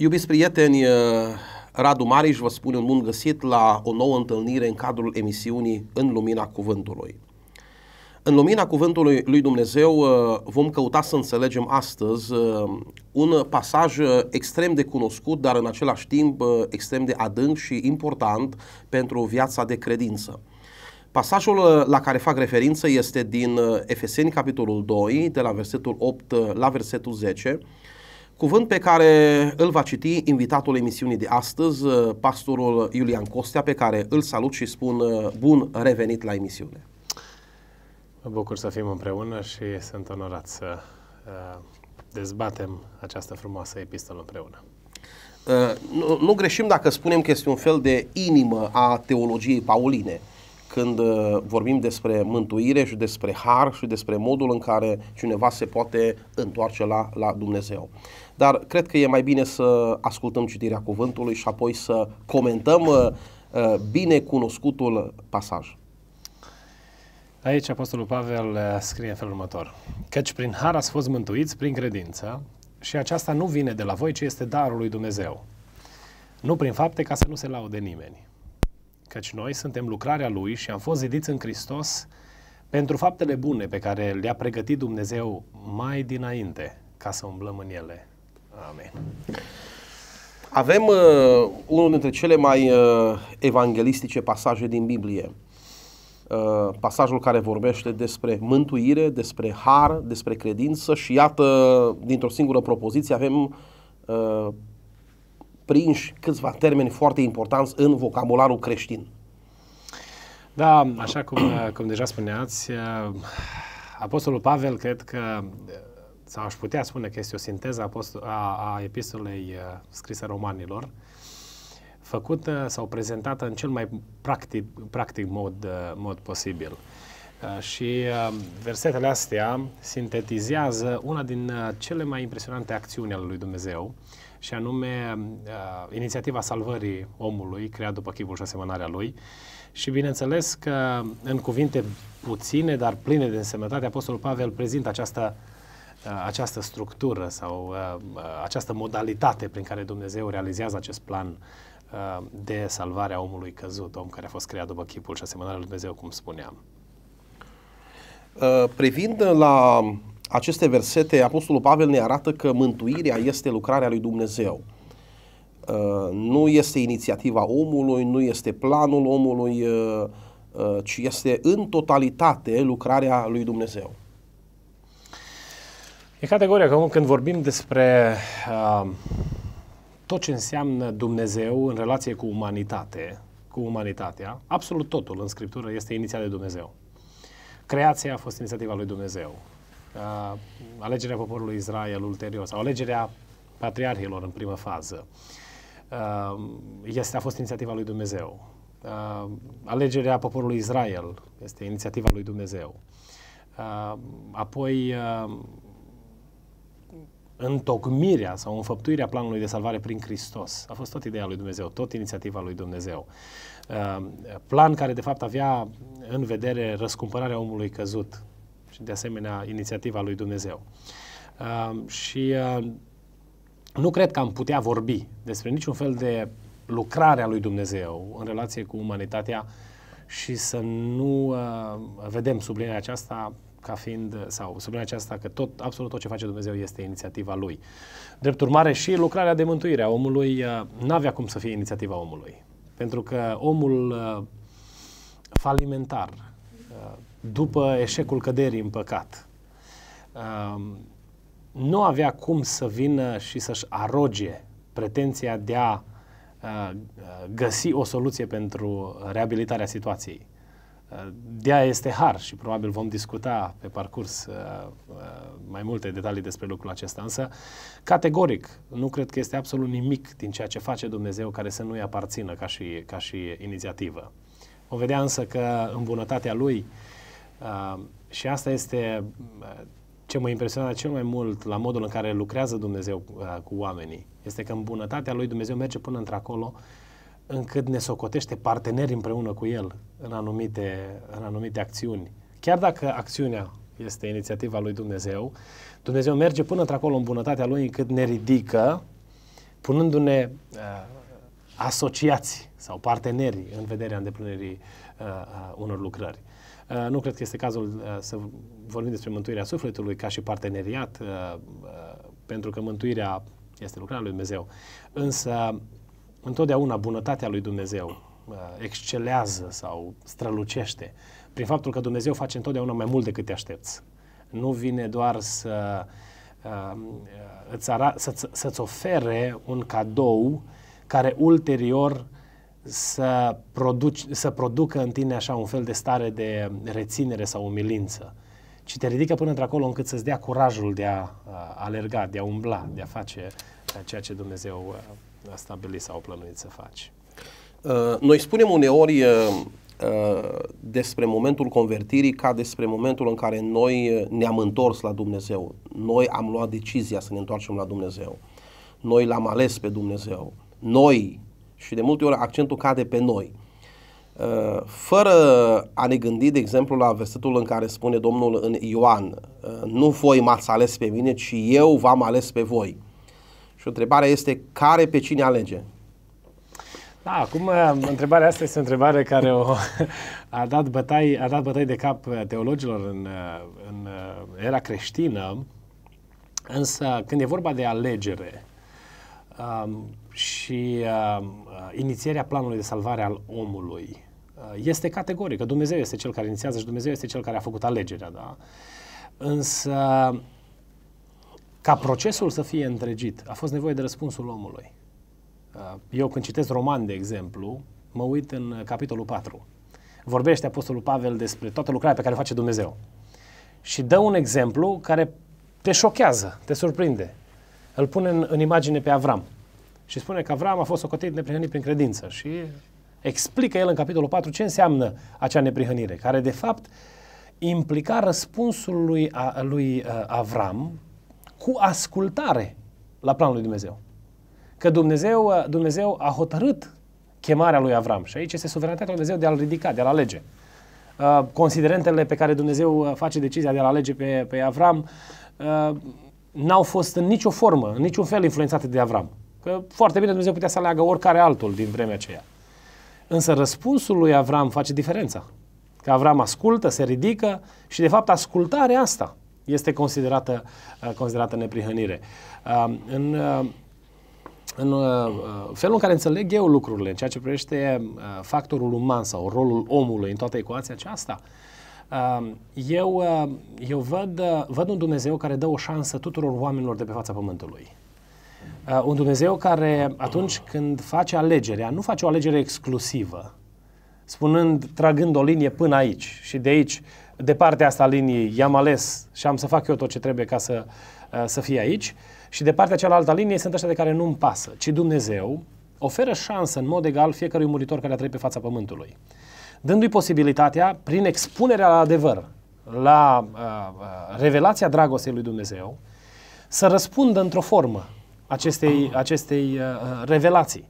Iubiți prieteni, uh, Radu Mariș vă spune un bun găsit la o nouă întâlnire în cadrul emisiunii În Lumina Cuvântului. În lumina cuvântului lui Dumnezeu uh, vom căuta să înțelegem astăzi uh, un pasaj extrem de cunoscut, dar în același timp extrem de adânc și important pentru viața de credință. Pasajul la care fac referință este din Efeseni, capitolul 2, de la versetul 8 la versetul 10, Cuvânt pe care îl va citi invitatul emisiunii de astăzi, uh, pastorul Iulian Costea, pe care îl salut și spun uh, bun revenit la emisiune. Mă bucur să fim împreună și sunt onorat să uh, dezbatem această frumoasă epistolă împreună. Nu, nu greșim dacă spunem că este un fel de inimă a teologiei pauline când vorbim despre mântuire și despre har și despre modul în care cineva se poate întoarce la, la Dumnezeu dar cred că e mai bine să ascultăm citirea cuvântului și apoi să comentăm uh, uh, bine cunoscutul pasaj. Aici Apostolul Pavel uh, scrie în felul următor. Căci prin har ați fost mântuiți prin credință și aceasta nu vine de la voi, ci este darul lui Dumnezeu. Nu prin fapte ca să nu se laude nimeni. Căci noi suntem lucrarea Lui și am fost zidiți în Hristos pentru faptele bune pe care le-a pregătit Dumnezeu mai dinainte ca să umblăm în ele. Amen. Avem uh, unul dintre cele mai uh, evangelistice pasaje din Biblie. Uh, pasajul care vorbește despre mântuire, despre har, despre credință și iată, dintr-o singură propoziție avem uh, prinși câțiva termeni foarte importanți în vocabularul creștin. Da, așa cum, uh, cum deja spuneați, uh, Apostolul Pavel cred că sau aș putea spune că este o sinteză a, a, a epistolei uh, scrise romanilor, făcută sau prezentată în cel mai practic, practic mod, uh, mod posibil. Uh, și versetele astea sintetizează una din cele mai impresionante acțiuni ale lui Dumnezeu, și anume inițiativa salvării omului, creat după chipul și asemănarea lui. Și bineînțeles că în cuvinte puține, dar pline de însemnătate, Apostolul Pavel prezintă această Uh, această structură sau uh, uh, această modalitate prin care Dumnezeu realizează acest plan de salvare a omului căzut, om care a fost creat după chipul și asemănarea lui Dumnezeu, cum spuneam. Privind la aceste versete, Apostolul Pavel ne arată că mântuirea este lucrarea lui Dumnezeu. Nu este inițiativa omului, nu este planul omului, ci este în totalitate lucrarea lui Dumnezeu. E categoria acum când vorbim despre uh, tot ce înseamnă Dumnezeu în relație cu umanitate, cu umanitatea, absolut totul în Scriptură este inițiat de Dumnezeu. Creația a fost inițiativa lui Dumnezeu. Uh, alegerea poporului Israel ulterior sau alegerea patriarhilor în primă fază uh, este, a fost inițiativa lui Dumnezeu. Uh, alegerea poporului Israel este inițiativa lui Dumnezeu. Uh, apoi uh, întocmirea sau înfăptuirea planului de salvare prin Hristos. A fost tot ideea lui Dumnezeu, tot inițiativa lui Dumnezeu. Uh, plan care de fapt avea în vedere răscumpărarea omului căzut și de asemenea inițiativa lui Dumnezeu. Uh, și uh, nu cred că am putea vorbi despre niciun fel de lucrare a lui Dumnezeu în relație cu umanitatea și să nu vedem sublinia aceasta ca fiind, uh, sau sublinia aceasta, că tot, absolut tot ce face Dumnezeu este inițiativa Lui. Drept urmare și lucrarea de mântuire a omului uh, n-avea cum să fie inițiativa omului. Pentru că omul uh, falimentar, după eșecul căderii în păcat, nu avea cum să vină și să-și aroge pretenția de a găsi o soluție pentru reabilitarea situației de este har și probabil vom discuta pe parcurs uh, uh, mai multe detalii despre lucrul acesta, însă categoric nu cred că este absolut nimic din ceea ce face Dumnezeu care să nu-i aparțină ca și, ca și inițiativă. O vedea însă că în bunătatea Lui uh, și asta este ce mă impresionează cel mai mult la modul în care lucrează Dumnezeu cu oamenii, este că în bunătatea Lui Dumnezeu merge până într-acolo încât ne socotește parteneri împreună cu el în anumite, în anumite acțiuni. Chiar dacă acțiunea este inițiativa lui Dumnezeu, Dumnezeu merge până într-acolo în bunătatea lui încât ne ridică, punându-ne uh, asociați sau parteneri în vederea îndeplinirii uh, uh unor lucrări. Uh, nu cred că este cazul uh, să vorbim despre mântuirea sufletului ca și parteneriat, uh, uh, pentru că mântuirea este lucrarea lui Dumnezeu. Însă Întotdeauna bunătatea lui Dumnezeu uh, excelează sau strălucește prin faptul că Dumnezeu face întotdeauna mai mult decât te aștepți. Nu vine doar să um, uh, îți ara- să-ți, să ofere un cadou care ulterior să, produci, să producă în tine așa un fel de stare de reținere sau umilință, ci te ridică până într-acolo încât să-ți dea curajul de a uh, alerga, de a umbla, de a face ceea ce Dumnezeu stabilit sau plănuit să faci? Uh, noi spunem uneori uh, uh, despre momentul convertirii ca despre momentul în care noi ne-am întors la Dumnezeu. Noi am luat decizia să ne întoarcem la Dumnezeu. Noi l-am ales pe Dumnezeu. Noi, și de multe ori accentul cade pe noi. Fără a ne gândi, de exemplu, la versetul în care spune Domnul în Ioan, nu voi m-ați ales pe mine, ci eu v-am ales pe voi. Și întrebarea este care pe cine alege? Da, acum uh, întrebarea asta este o întrebare care o, a, dat bătai, a dat bătai de cap uh, teologilor în, uh, în era creștină, însă când e vorba de alegere um, și um, inițierea planului de salvare al omului, este categorică. Dumnezeu este cel care inițiază și Dumnezeu este cel care a făcut alegerea, da? Însă ca procesul să fie întregit, a fost nevoie de răspunsul omului. Uh, eu când citesc roman, de exemplu, mă uit în uh, capitolul 4. Vorbește Apostolul Pavel despre toată lucrarea pe care o face Dumnezeu. Și dă un exemplu care te șochează, te surprinde. Îl pune în, în imagine pe Avram. Și spune că Avram a fost socotit neprihănit prin credință. Și explică el în capitolul 4 ce înseamnă acea neprihănire, care de fapt implica răspunsul lui, a, lui uh, Avram cu ascultare la planul lui Dumnezeu. Că Dumnezeu, uh, Dumnezeu a hotărât chemarea lui Avram și aici este suveranitatea lui Dumnezeu de a-l ridica, de a-l alege. Uh, considerentele pe care Dumnezeu uh, face decizia de a-l alege pe, pe Avram n-au fost în nicio formă, în niciun fel influențate de Avram. Că foarte bine Dumnezeu putea să aleagă oricare altul din vremea aceea. Însă răspunsul lui Avram face diferența. Că Avram ascultă, se ridică și de fapt ascultarea asta este considerată, uh, considerată neprihănire. Um, în, uh, în uh, felul în care înțeleg eu lucrurile, în ceea ce privește factorul uman sau rolul omului în toată ecuația aceasta, um, eu, eu văd, văd un Dumnezeu care dă o șansă tuturor oamenilor de pe fața Pământului. Un Dumnezeu care, atunci când face alegerea, nu face o alegere exclusivă, spunând, tragând o linie până aici și de aici de partea asta a liniei i-am ales și am să fac eu tot ce trebuie ca să, uh, să fie aici. Și de partea cealaltă a liniei sunt ăștia de care nu-mi pasă, ci Dumnezeu oferă șansă în mod egal fiecărui muritor care a trăit pe fața pământului, dându-i posibilitatea, prin expunerea la adevăr, la uh, uh, revelația dragostei lui Dumnezeu, să răspundă într-o formă acestei, acestei uh, revelații.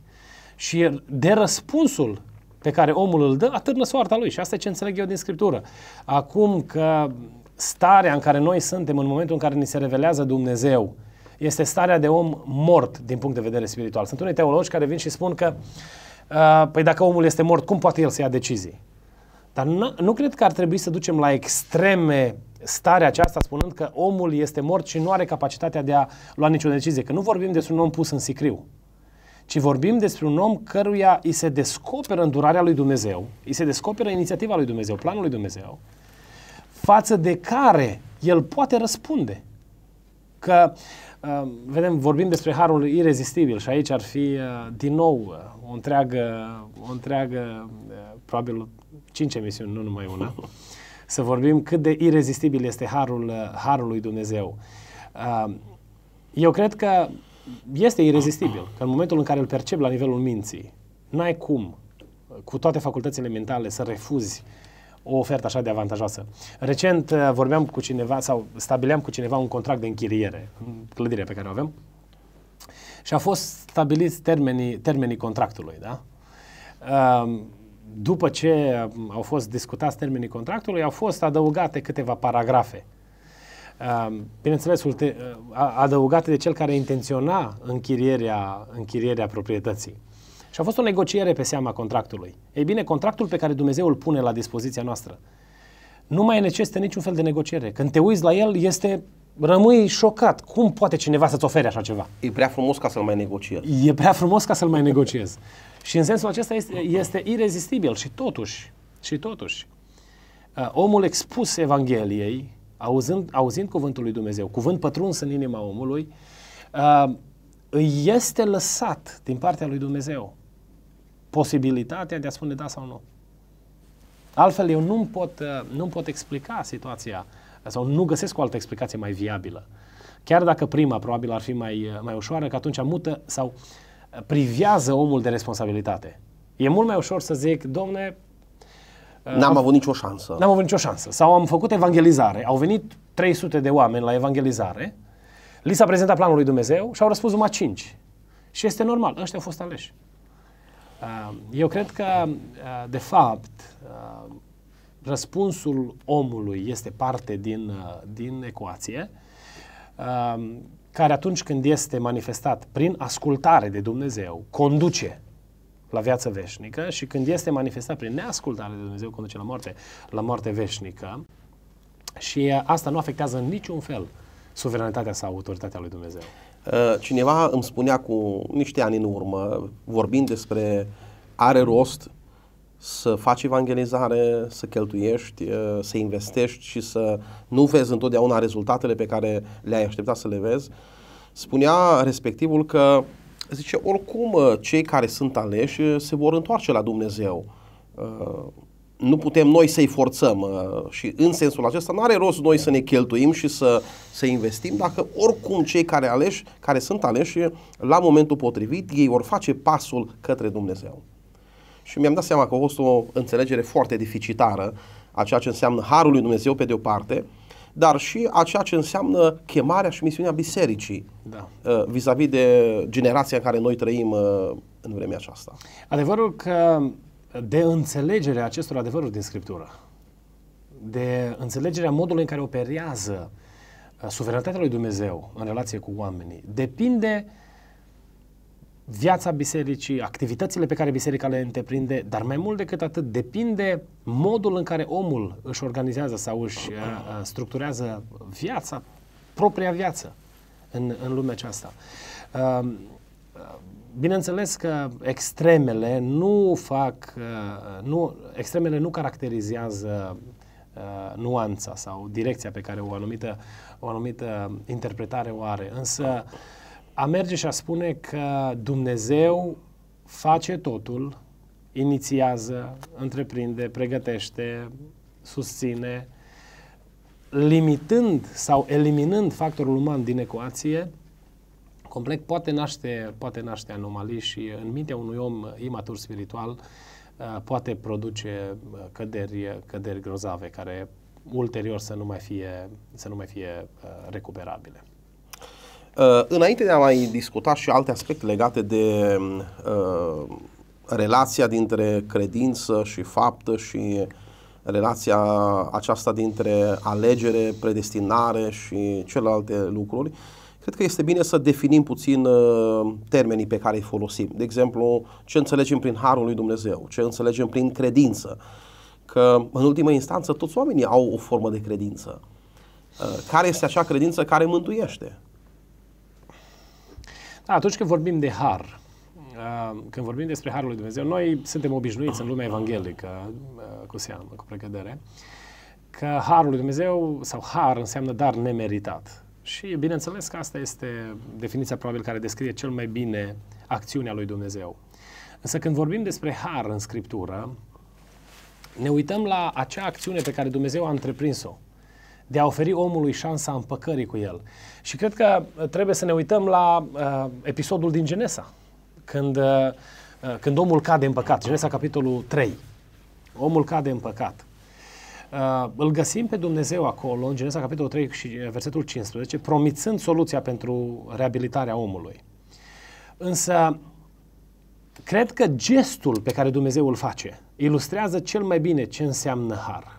Și de răspunsul pe care omul îl dă, atârnă soarta lui. Și asta e ce înțeleg eu din Scriptură. Acum că starea în care noi suntem în momentul în care ni se revelează Dumnezeu este starea de om mort din punct de vedere spiritual. Sunt unii teologi care vin și spun că uh, păi dacă omul este mort, cum poate el să ia decizii? Dar nu, nu cred că ar trebui să ducem la extreme starea aceasta spunând că omul este mort și nu are capacitatea de a lua nicio decizie. Că nu vorbim despre un om pus în sicriu ci vorbim despre un om căruia îi se descoperă îndurarea lui Dumnezeu, îi se descoperă inițiativa lui Dumnezeu, planul lui Dumnezeu, față de care el poate răspunde. Că, uh, vedem, vorbim despre harul irezistibil și aici ar fi, uh, din nou, uh, o întreagă, o întreagă probabil cinci emisiuni, nu numai una, să vorbim cât de irezistibil este harul, harul lui Dumnezeu. Eu cred că este irezistibil. Că în momentul în care îl percep la nivelul minții, n-ai cum, cu toate facultățile mentale, să refuzi o ofertă așa de avantajoasă. Recent uh, vorbeam cu cineva sau stabileam cu cineva un contract de închiriere în clădirea pe care o avem și a fost stabilit termenii, termenii contractului, da? Uh, după ce au fost discutați termenii contractului, au fost adăugate câteva paragrafe bineînțeles, adăugate de cel care intenționa închirierea, închirierea proprietății. Și a fost o negociere pe seama contractului. Ei bine, contractul pe care Dumnezeu îl pune la dispoziția noastră nu mai necesită niciun fel de negociere. Când te uiți la el, este rămâi șocat. Cum poate cineva să-ți ofere așa ceva? E prea frumos ca să-l mai negociez. E prea frumos ca să-l mai negociez. și în sensul acesta este, este irezistibil și totuși, și totuși, omul expus Evangheliei auzând, auzind cuvântul lui Dumnezeu, cuvânt pătruns în inima omului, uh, îi este lăsat din partea lui Dumnezeu posibilitatea de a spune da sau nu. Altfel eu nu pot, uh, nu pot explica situația sau nu găsesc o altă explicație mai viabilă. Chiar dacă prima probabil ar fi mai, uh, mai ușoară, că atunci mută sau priviază omul de responsabilitate. E mult mai ușor să zic, domne, N-am avut nicio șansă. N-am avut nicio șansă. Sau am făcut evangelizare. Au venit 300 de oameni la evangelizare, li s-a prezentat planul lui Dumnezeu și au răspuns numai 5. Și este normal, ăștia au fost aleși. Uh, eu cred că, uh, de fapt, uh, răspunsul omului este parte din, din ecuație, care atunci când este manifestat prin ascultare de Dumnezeu, conduce la viață veșnică și când este manifestat prin neascultare de Dumnezeu, conduce la moarte, la moarte veșnică și asta nu afectează în niciun fel suveranitatea sau autoritatea lui Dumnezeu. Uh, cineva îmi spunea cu niște ani în urmă, vorbind despre are rost să faci evangelizare, să cheltuiești, uh, să investești și să nu vezi întotdeauna rezultatele pe care le-ai așteptat să le vezi, spunea respectivul că Zice, oricum, uh, cei care sunt aleși uh, se vor întoarce la Dumnezeu. Uh, nu putem noi să-i forțăm și în sensul acesta nu are rost noi să ne cheltuim și să, să investim dacă oricum cei care, aleși, care sunt aleși la momentul potrivit ei vor face pasul către Dumnezeu. Și mi-am dat seama că a fost o înțelegere foarte deficitară a ceea ce înseamnă Harul lui Dumnezeu pe de o parte dar și a ceea ce înseamnă chemarea și misiunea bisericii da. Uh, vis-a-vis de generația în care noi trăim uh, în vremea aceasta. Adevărul că de înțelegerea acestor adevăruri din Scriptură, de înțelegerea modului în care operează uh, suveranitatea lui Dumnezeu în relație cu oamenii, depinde uh, viața bisericii, activitățile pe care biserica le întreprinde, dar mai mult decât atât depinde modul în care omul își organizează sau își uh, uh structurează viața, propria viață în, în lumea aceasta. Uh, bineînțeles că extremele nu fac, uh, nu, extremele nu caracterizează uh, nuanța sau direcția pe care o anumită, o anumită interpretare o are, însă uh, a merge și a spune că Dumnezeu face totul, inițiază, întreprinde, pregătește, susține, limitând sau eliminând factorul uman din ecuație, complet poate naște, poate naște anomalii și în mintea unui om imatur spiritual uh, poate produce uh, căderi, căderi grozave care ulterior să nu mai fie, să nu mai fie uh, recuperabile. Uh, înainte de a mai discuta și alte aspecte legate de uh, relația dintre credință și faptă și relația aceasta dintre alegere, predestinare și celelalte lucruri, cred că este bine să definim puțin uh, termenii pe care îi folosim. De exemplu, ce înțelegem prin Harul lui Dumnezeu, ce înțelegem prin credință, că în ultimă instanță toți oamenii au o formă de credință. Care este acea credință care mântuiește? Atunci când vorbim de har, uh, când vorbim despre harul lui Dumnezeu, noi suntem obișnuiți în lumea evanghelică, uh, cu seamă, cu precădere, că harul lui Dumnezeu sau har înseamnă dar nemeritat. Și bineînțeles că asta este definiția probabil care descrie cel mai bine acțiunea lui Dumnezeu. Însă când vorbim despre har în Scriptură, ne uităm la acea acțiune pe care Dumnezeu a întreprins-o de a oferi omului șansa împăcării cu el. Și cred că trebuie să ne uităm la uh, episodul din Genesa, când, uh, uh când omul cade în păcat, Genesa capitolul 3. Omul cade în păcat. Uh, îl găsim pe Dumnezeu acolo, în Genesa capitolul 3 și uh, versetul 15, promițând soluția pentru reabilitarea omului. Însă, cred că gestul pe care Dumnezeu îl face ilustrează cel mai bine ce înseamnă har.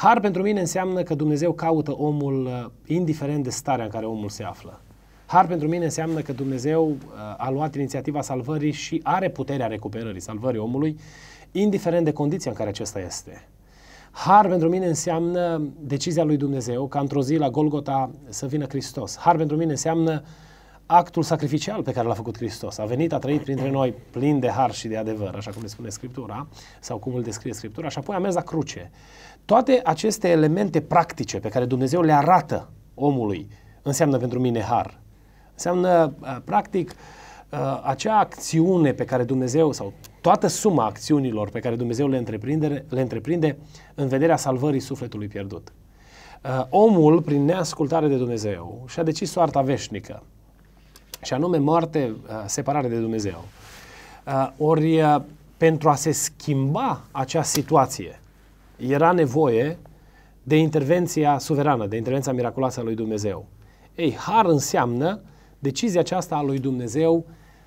Har pentru mine înseamnă că Dumnezeu caută omul uh, indiferent de starea în care omul se află. Har pentru mine înseamnă că Dumnezeu uh, a luat inițiativa salvării și are puterea recuperării, salvării omului, indiferent de condiția în care acesta este. Har pentru mine înseamnă decizia lui Dumnezeu ca într-o zi la Golgota să vină Hristos. Har pentru mine înseamnă actul sacrificial pe care l-a făcut Hristos. A venit, a trăit printre noi plin de har și de adevăr, așa cum ne spune Scriptura, sau cum îl descrie Scriptura, și apoi a mers la cruce. Toate aceste elemente practice pe care Dumnezeu le arată omului înseamnă pentru mine har. Înseamnă, uh, practic, uh, acea acțiune pe care Dumnezeu, sau toată suma acțiunilor pe care Dumnezeu le întreprinde, le întreprinde în vederea salvării sufletului pierdut. Uh, omul, prin neascultare de Dumnezeu, și-a decis soarta veșnică, și anume moarte, separare de Dumnezeu. Ori, pentru a se schimba acea situație, era nevoie de intervenția suverană, de intervenția miraculoasă a lui Dumnezeu. Ei, har înseamnă decizia aceasta a lui Dumnezeu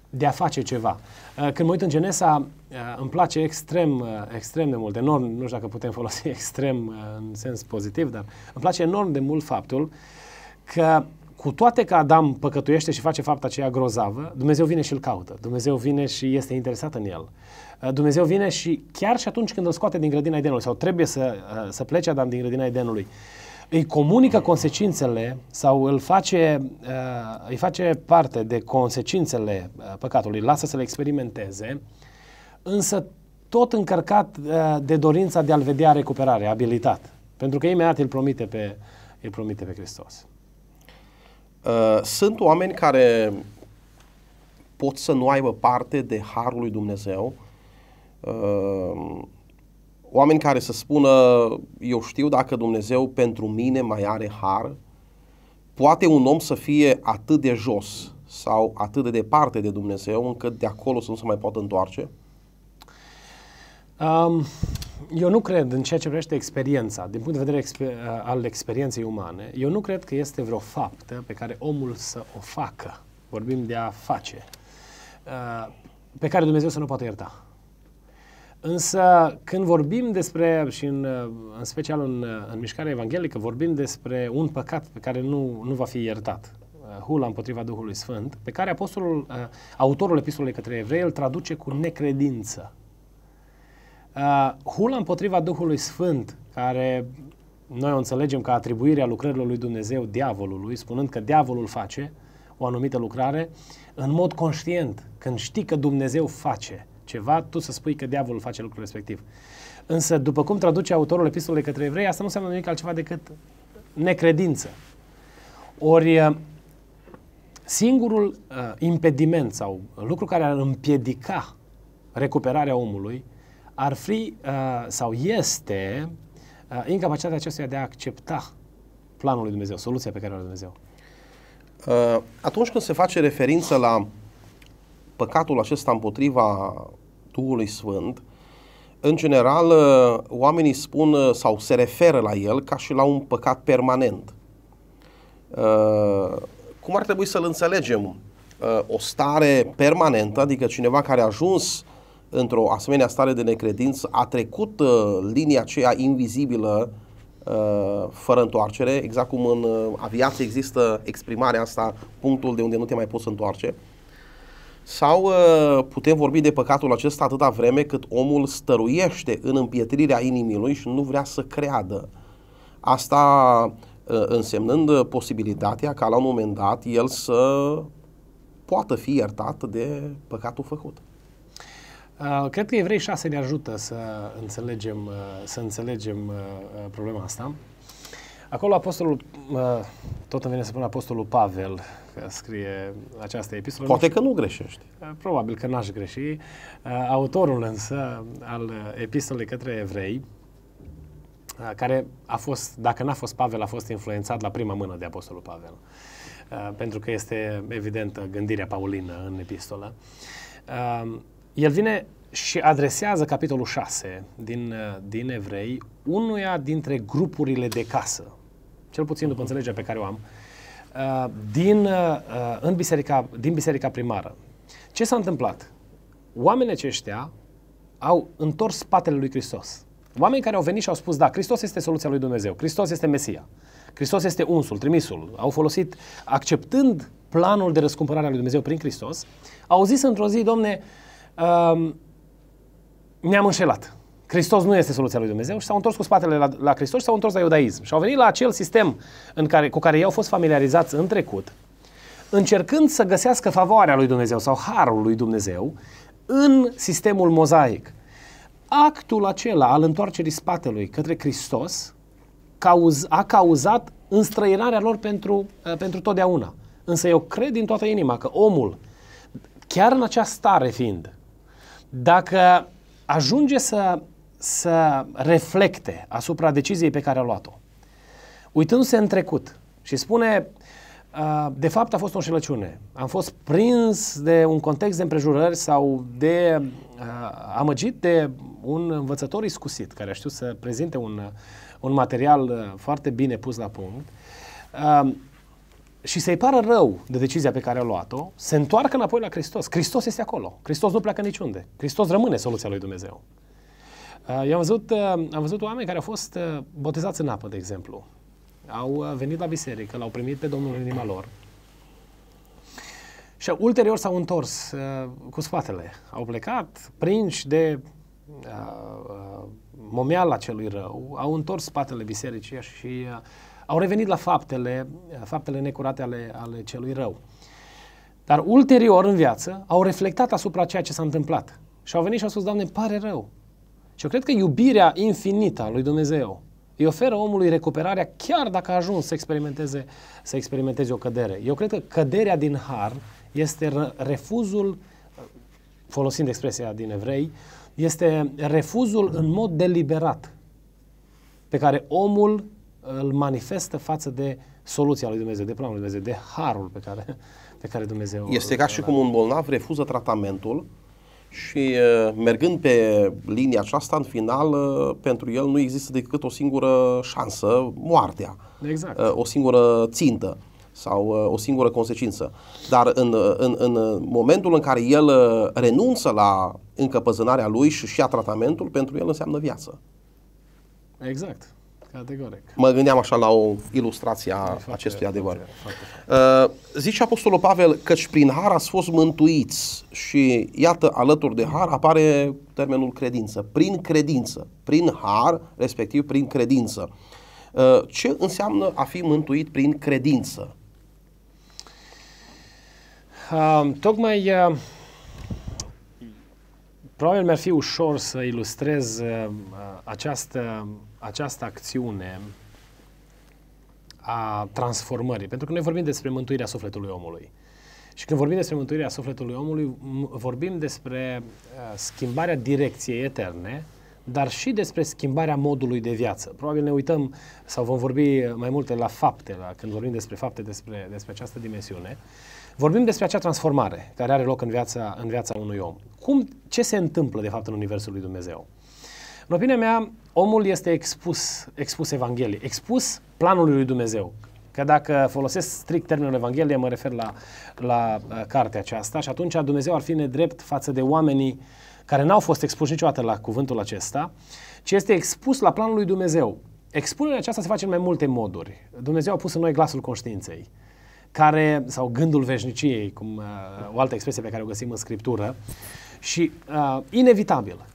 de a face ceva. Uh, când mă uit în Genesa, uh, îmi place extrem, uh, extrem de mult, enorm, nu știu dacă putem folosi extrem în sens pozitiv, dar îmi place enorm de mult faptul că cu toate că Adam păcătuiește și face fapta aceea grozavă, Dumnezeu vine și îl caută. Dumnezeu vine și este interesat în el. Uh, Dumnezeu vine și chiar și atunci când îl scoate din grădina Edenului sau trebuie să, uh, să plece Adam din grădina Edenului, îi comunică consecințele sau îl face, uh, îi face parte de consecințele păcatului, lasă să le experimenteze, însă tot încărcat de dorința de a-l vedea recuperare, abilitat. Pentru că imediat îl promite pe, îl promite pe Hristos. Sunt oameni care pot să nu aibă parte de harul lui Dumnezeu uh, oameni care să spună, eu știu dacă Dumnezeu pentru mine mai are har, poate un om să fie atât de jos sau atât de departe de Dumnezeu încât de acolo să nu se mai poată întoarce? Um, eu nu cred în ceea ce privește experiența, din punct de vedere exper- eh, al experienței umane, eu nu cred că este vreo faptă pe care omul să o facă, vorbim de a face, uh, pe care Dumnezeu să nu poată ierta. Însă când vorbim despre, și în, în special în, în mișcarea evanghelică, vorbim despre un păcat pe care nu, nu va fi iertat, uh, hula împotriva Duhului Sfânt, pe care apostolul, uh, autorul epistolei către evrei îl traduce cu necredință. Uh, hula împotriva Duhului Sfânt, care noi o înțelegem ca atribuirea lucrărilor lui Dumnezeu diavolului, spunând că diavolul face o anumită lucrare, în mod conștient, când știi că Dumnezeu face – ceva, tu să spui că diavolul face lucrul respectiv. Însă, după cum traduce autorul epistolei către evrei, asta nu înseamnă nimic altceva decât necredință. Ori eh, singurul uh, impediment sau lucru care ar împiedica recuperarea omului ar fi uh, sau este uh, incapacitatea acestuia de a accepta planul lui Dumnezeu, soluția pe care o are Dumnezeu. Uh, atunci când se face referință la păcatul acesta împotriva Duhului Sfânt, în general, uh, oamenii spun uh, sau se referă la el ca și la un păcat permanent. Uh, cum ar trebui să-l înțelegem? O stare permanentă, adică cineva care a ajuns într-o asemenea stare de necredință, a trecut linia aceea invizibilă fără întoarcere, exact cum în aviație există exprimarea asta, punctul de unde nu te mai poți întoarce. Sau uh, putem vorbi de păcatul acesta atâta vreme cât omul stăruiește în împietrirea inimii lui și nu vrea să creadă. Asta uh, însemnând posibilitatea ca la un moment dat el să poată fi iertat de păcatul făcut. Uh, cred că Evrei 6 ne ajută să înțelegem, să înțelegem problema asta. Acolo apostolul, tot îmi vine să spun apostolul Pavel, că scrie această epistolă. Poate nu că nu greșești. Eh, probabil că n-aș greși. Eh, autorul însă al epistolei către evrei, eh, care a fost, dacă n-a fost Pavel, a fost influențat la prima mână de apostolul Pavel. Pentru că este evidentă gândirea paulină în epistolă. El vine și adresează capitolul 6 din, din Evrei unuia dintre grupurile de casă cel puțin după înțelegerea pe care o am, uh, din, uh, uh, în biserica, din biserica primară. Ce s-a întâmplat? Oamenii aceștia au întors spatele lui Hristos. oamenii care au venit și au spus, da, Hristos este soluția lui Dumnezeu, Hristos este Mesia, Hristos este unsul, trimisul. Au folosit, acceptând planul de răscumpărare a lui Dumnezeu prin Hristos, au zis într-o zi, domne, uh, ne-am înșelat. Hristos nu este soluția lui Dumnezeu și s-au întors cu spatele la, la Hristos și s-au întors la iudaism. Și au venit la acel sistem în care, cu care ei au fost familiarizați în trecut, încercând să găsească favoarea lui Dumnezeu sau harul lui Dumnezeu în sistemul mozaic. Actul acela al întoarcerii spatelui către Hristos cauz, a cauzat înstrăinarea lor pentru, uh, pentru totdeauna. Însă eu cred din toată inima că omul, chiar în această stare fiind, dacă ajunge să să reflecte asupra deciziei pe care a luat-o. Uitându-se în trecut și spune, de fapt a fost o înșelăciune. Am fost prins de un context de împrejurări sau de amăgit de un învățător iscusit care a știut să prezinte un, un material foarte bine pus la punct și să-i pară rău de decizia pe care a luat-o, se întoarcă înapoi la Hristos. Hristos este acolo. Hristos nu pleacă niciunde. Hristos rămâne soluția lui Dumnezeu. Uh, eu am văzut, uh, am văzut oameni care au fost uh, botezați în apă, de exemplu. Au venit la biserică, l-au primit pe Domnul în inima lor. Și ulterior s-au întors uh, cu spatele. Au plecat, prinși de uh, momeala celui rău, au întors spatele bisericii și uh, au revenit la faptele, uh, faptele necurate ale, ale celui rău. Dar ulterior în viață au reflectat asupra ceea ce s-a întâmplat. Și au venit și au spus, Doamne, pare rău, și eu cred că iubirea infinită a lui Dumnezeu îi oferă omului recuperarea chiar dacă a ajuns să experimenteze, să experimenteze o cădere. Eu cred că căderea din har este refuzul, folosind expresia din evrei, este refuzul în mod deliberat pe care omul îl manifestă față de soluția lui Dumnezeu, de planul lui Dumnezeu, de harul pe care, pe care Dumnezeu... Este ca și cum un bolnav refuză tratamentul și uh, mergând pe linia aceasta, în final, uh, pentru el nu există decât o singură șansă, moartea. Exact. Uh, o singură țintă sau o singură consecință. Dar în, în, în momentul în care el renunță la încăpăzânarea lui și, și a tratamentul, pentru el înseamnă viață. Exact. Categoric. Mă gândeam așa la o ilustrație a foarte, acestui adevăr. Foarte, foarte. Uh, zice Apostolul Pavel căci prin har ați fost mântuiți și iată alături de har apare termenul credință. Prin credință, prin har, respectiv prin credință. Uh, ce înseamnă a fi mântuit prin credință? Uh, tocmai uh, Probabil mi-ar fi ușor să ilustrez uh, uh, această, această acțiune a transformării, pentru că noi vorbim despre mântuirea sufletului omului. Și când vorbim despre mântuirea sufletului omului, vorbim despre uh, schimbarea direcției eterne, dar și despre schimbarea modului de viață. Probabil ne uităm sau vom vorbi mai multe la fapte, la, când vorbim despre fapte, despre, despre această dimensiune. Uh, Vorbim despre acea transformare care are loc în viața, în viața unui om. Cum, ce se întâmplă, de fapt, în Universul lui Dumnezeu? În opinia mea, omul este expus, expus Evangheliei, expus planului lui Dumnezeu. Că dacă folosesc strict termenul Evanghelie, mă refer la, la uh, cartea aceasta și atunci Dumnezeu ar fi nedrept față de oamenii care n-au fost expuși niciodată la cuvântul acesta, ci este expus la planul lui Dumnezeu. Expunerea aceasta se face în mai multe moduri. Dumnezeu a pus în noi glasul conștiinței. Uh, care, sau gândul veșniciei, cum uh, o altă expresie pe care o găsim în Scriptură, și uh, inevitabil,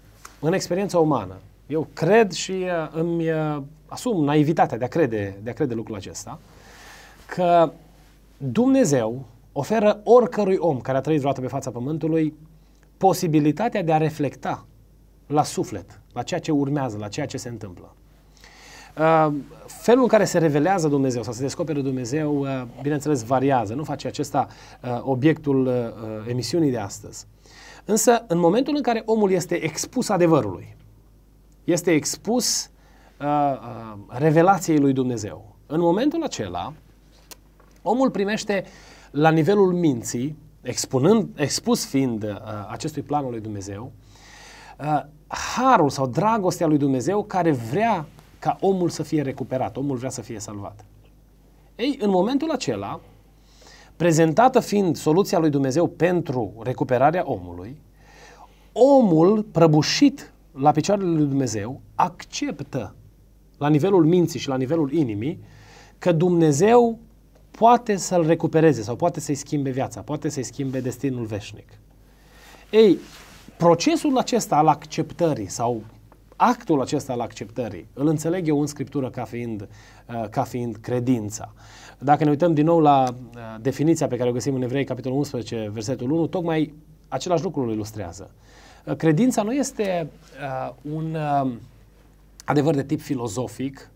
în experiența umană, eu cred și uh, îmi uh, asum naivitatea de a, crede, de a crede lucrul acesta, că Dumnezeu oferă oricărui om care a trăit vreodată pe fața Pământului posibilitatea de a reflecta la suflet, la ceea ce urmează, la ceea ce se întâmplă. Uh, felul în care se revelează Dumnezeu sau se descoperă Dumnezeu, uh, bineînțeles, variază. Nu face acesta uh, obiectul emisiunii de astăzi. Însă, în momentul în care omul este expus adevărului, este expus revelației lui Dumnezeu, în momentul acela, omul primește la nivelul minții, expunând, expus fiind uh, acestui planul lui Dumnezeu, uh, harul sau dragostea lui Dumnezeu care vrea ca omul să fie recuperat, omul vrea să fie salvat. Ei, în momentul acela, prezentată fiind soluția lui Dumnezeu pentru recuperarea omului, omul prăbușit la picioarele lui Dumnezeu acceptă la nivelul minții și la nivelul inimii că Dumnezeu poate să-l recupereze sau poate să-i schimbe viața, poate să-i schimbe destinul veșnic. Ei, procesul acesta al acceptării sau actul acesta al acceptării, îl înțeleg eu în Scriptură ca fiind, uh, ca fiind credința. Dacă ne uităm din nou la uh, definiția pe care o găsim în Evrei, capitolul 11, versetul 1, tocmai același lucru îl ilustrează. Uh, credința nu este un adevăr de tip filozofic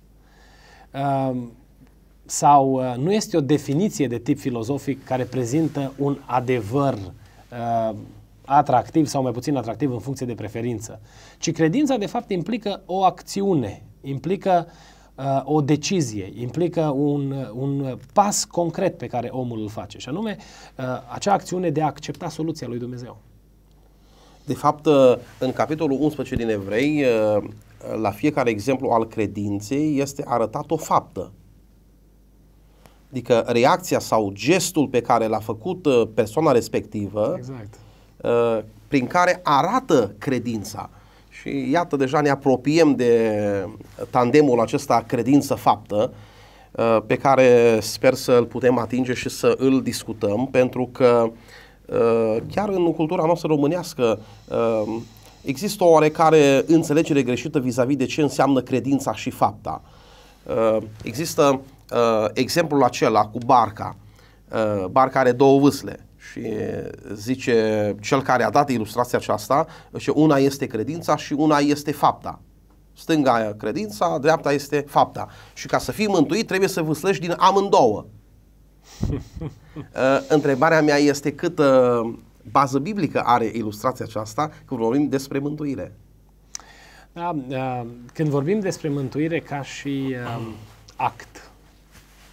sau nu este o definiție de tip filozofic care prezintă un adevăr atractiv sau mai puțin atractiv în funcție de preferință, ci credința de fapt implică o acțiune, implică uh, o decizie, implică un, un pas concret pe care omul îl face și anume uh, acea acțiune de a accepta soluția lui Dumnezeu. De fapt, uh, în capitolul 11 din Evrei, uh, la fiecare exemplu al credinței este arătat o faptă. Adică reacția sau gestul pe care l-a făcut uh, persoana respectivă exact Uh, prin care arată credința. Și iată, deja ne apropiem de tandemul acesta credință-faptă, uh, pe care sper să îl putem atinge și să îl discutăm, pentru că uh, chiar în cultura noastră românească există o oarecare înțelegere greșită vis-a-vis de ce înseamnă credința și fapta. Există exemplul acela cu barca. Barca are două vâsle. Și zice cel care a dat ilustrația aceasta, zice una este credința și una este fapta. Stânga credința, dreapta este fapta. Și ca să fii mântuit trebuie să vâslești din amândouă. uh, întrebarea mea este câtă uh, bază biblică are ilustrația aceasta când vorbim despre mântuire. Da, uh, când vorbim despre mântuire ca și um, act,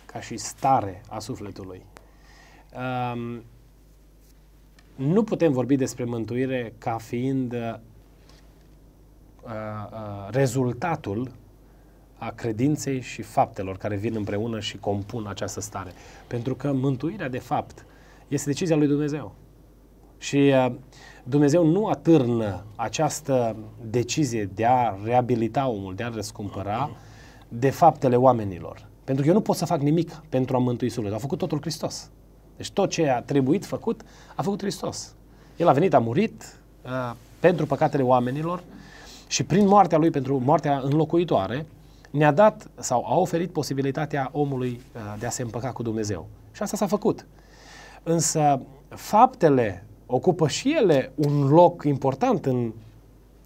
ca și stare a sufletului, um, nu putem vorbi despre mântuire ca fiind uh, uh, rezultatul a credinței și faptelor care vin împreună și compun această stare. Pentru că mântuirea, de fapt, este decizia lui Dumnezeu. Și uh, Dumnezeu nu atârnă această decizie de a reabilita omul, de a răscumpăra, de faptele oamenilor. Pentru că eu nu pot să fac nimic pentru a mântui sufletul. A făcut totul Hristos. Deci tot ce a trebuit făcut, a făcut Hristos. El a venit, a murit uh, pentru păcatele oamenilor și prin moartea lui, pentru moartea înlocuitoare, ne-a dat sau a oferit posibilitatea omului uh, de a se împăca cu Dumnezeu. Și asta s-a făcut. Însă faptele ocupă și ele un loc important în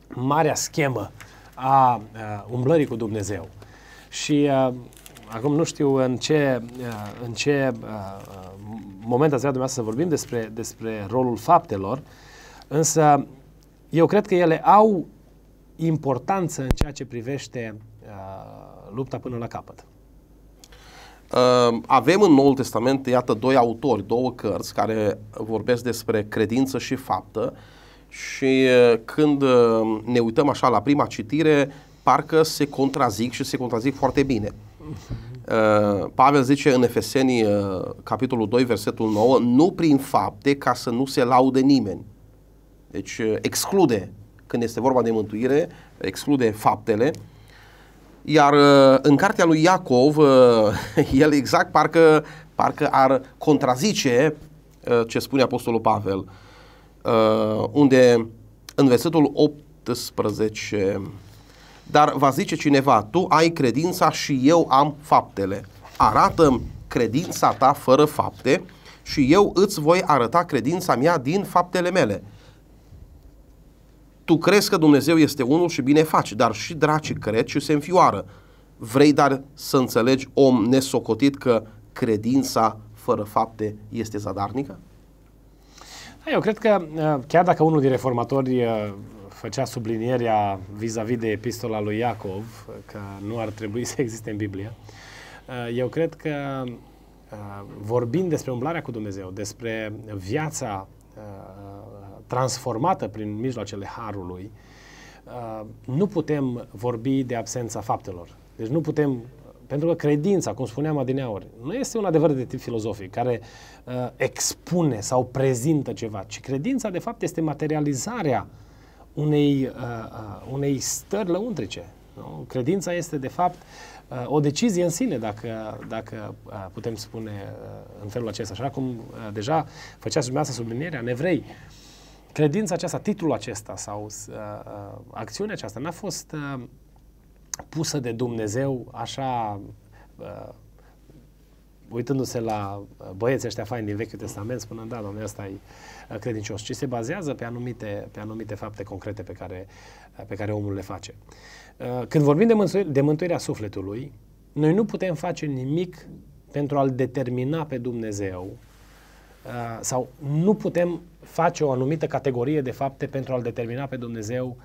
marea schemă a uh, umblării cu Dumnezeu. Și uh, acum nu știu în ce, uh, în ce uh, moment ați vrea dumneavoastră să vorbim despre, despre rolul faptelor, însă eu cred că ele au importanță în ceea ce privește uh, lupta până la capăt. Uh, avem în Noul Testament, iată, doi autori, două cărți care vorbesc despre credință și faptă și uh, când uh, ne uităm așa la prima citire, parcă se contrazic și se contrazic foarte bine. Uh, Pavel zice în Efeseni, uh, capitolul 2, versetul 9, nu prin fapte ca să nu se laude nimeni. Deci uh, exclude, când este vorba de mântuire, exclude faptele. Iar în cartea lui Iacov, el exact parcă, parcă ar contrazice ce spune Apostolul Pavel, unde în versetul 18, dar va zice cineva, tu ai credința și eu am faptele. arată credința ta fără fapte și eu îți voi arăta credința mea din faptele mele. Tu crezi că Dumnezeu este unul și bine faci, dar și dracii cred și se înfioară. Vrei dar să înțelegi om nesocotit că credința fără fapte este zadarnică? Da, eu cred că uh, chiar dacă unul din reformatori uh, făcea sublinierea vis-a-vis de epistola lui Iacov, că nu ar trebui să existe în Biblie, uh, eu cred că uh, vorbind despre umblarea cu Dumnezeu, despre viața uh, transformată prin mijloacele Harului, nu putem vorbi de absența faptelor. Deci nu putem pentru că credința, cum spuneam adineaori, nu este un adevăr de tip filozofic care uh, expune sau prezintă ceva, ci credința, de fapt, este materializarea unei, uh, uh, unei stări lăuntrice. Nu? Credința este, de fapt, uh, o decizie în sine, dacă, dacă uh, putem spune uh, în felul acesta. Așa cum uh, deja făcea dumneavoastră sublinierea în evrei, credința aceasta, titlul acesta sau uh, uh, acțiunea aceasta n-a fost uh, pusă de Dumnezeu așa uh, uitându-se la uh, băieții ăștia faini din Vechiul Testament, spunând, da, domnule, ăsta e uh, credincios, ci se bazează pe anumite, pe anumite fapte concrete pe care, uh, pe care omul le face. Când vorbim de, mântu- de mântuirea sufletului, noi nu putem face nimic pentru a-L determina pe Dumnezeu sau nu putem face o anumită categorie de fapte pentru a-L determina pe Dumnezeu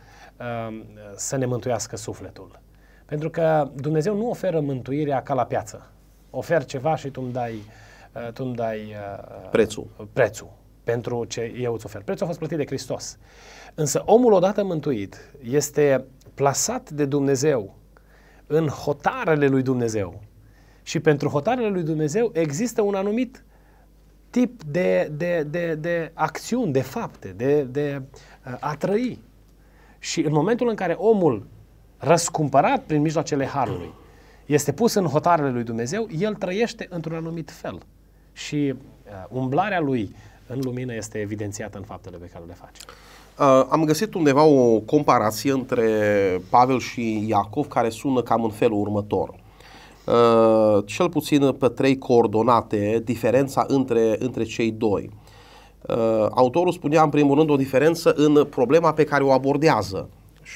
să ne mântuiască sufletul. Pentru că Dumnezeu nu oferă mântuirea ca la piață ofer ceva și tu îmi dai, uh, tu îmi dai uh, uh, prețul. prețul pentru ce eu îți ofer. Prețul a fost plătit de Hristos. Însă omul odată mântuit este plasat de Dumnezeu în hotarele lui Dumnezeu. Și pentru hotarele lui Dumnezeu există un anumit tip de, de, de, de acțiuni, de fapte, de, de a trăi. Și în momentul în care omul răscumpărat prin mijloacele harului este pus în hotarele lui Dumnezeu, el trăiește într-un anumit fel. Și uh, umblarea lui în lumină este evidențiată în faptele pe care le face. Uh, am găsit undeva o comparație între Pavel și Iacov care sună cam în felul următor. Uh, cel puțin pe trei coordonate, diferența între, între cei doi. Uh, autorul spunea în primul rând o diferență în problema pe care o abordează.